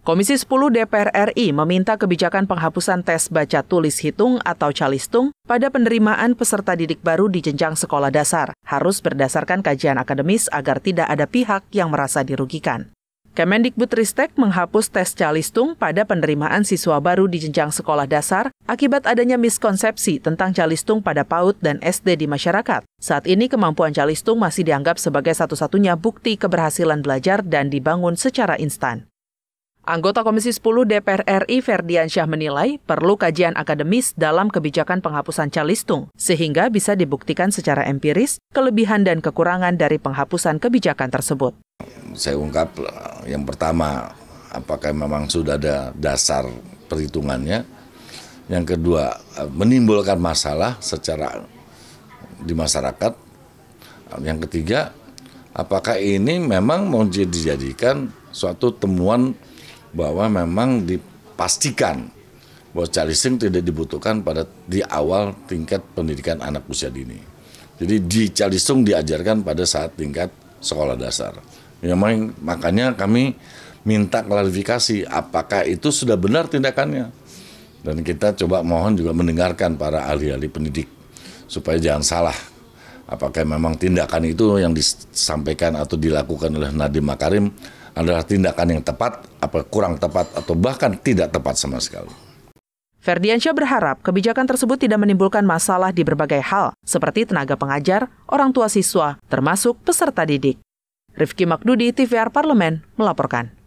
Komisi 10 DPR RI meminta kebijakan penghapusan tes baca tulis hitung atau calistung pada penerimaan peserta didik baru di jenjang sekolah dasar harus berdasarkan kajian akademis agar tidak ada pihak yang merasa dirugikan. Kemendikbudristek menghapus tes calistung pada penerimaan siswa baru di jenjang sekolah dasar akibat adanya miskonsepsi tentang calistung pada PAUD dan SD di masyarakat. Saat ini kemampuan calistung masih dianggap sebagai satu-satunya bukti keberhasilan belajar dan dibangun secara instan. Anggota Komisi 10 DPR RI Ferdian Syah menilai perlu kajian akademis dalam kebijakan penghapusan calistung, sehingga bisa dibuktikan secara empiris kelebihan dan kekurangan dari penghapusan kebijakan tersebut. Saya ungkap yang pertama, apakah memang sudah ada dasar perhitungannya? Yang kedua, menimbulkan masalah secara di masyarakat. Yang ketiga, apakah ini memang mau dijadikan suatu temuan bahwa memang dipastikan bahwa child tidak dibutuhkan pada di awal tingkat pendidikan anak usia dini. Jadi di child diajarkan pada saat tingkat sekolah dasar. Memang ya, makanya kami minta klarifikasi apakah itu sudah benar tindakannya. Dan kita coba mohon juga mendengarkan para ahli-ahli pendidik supaya jangan salah apakah memang tindakan itu yang disampaikan atau dilakukan oleh Nadiem Makarim adalah tindakan yang tepat, apa kurang tepat, atau bahkan tidak tepat sama sekali. Ferdiansyah berharap kebijakan tersebut tidak menimbulkan masalah di berbagai hal, seperti tenaga pengajar, orang tua siswa, termasuk peserta didik. Rifki Makdudi, TVR Parlemen, melaporkan.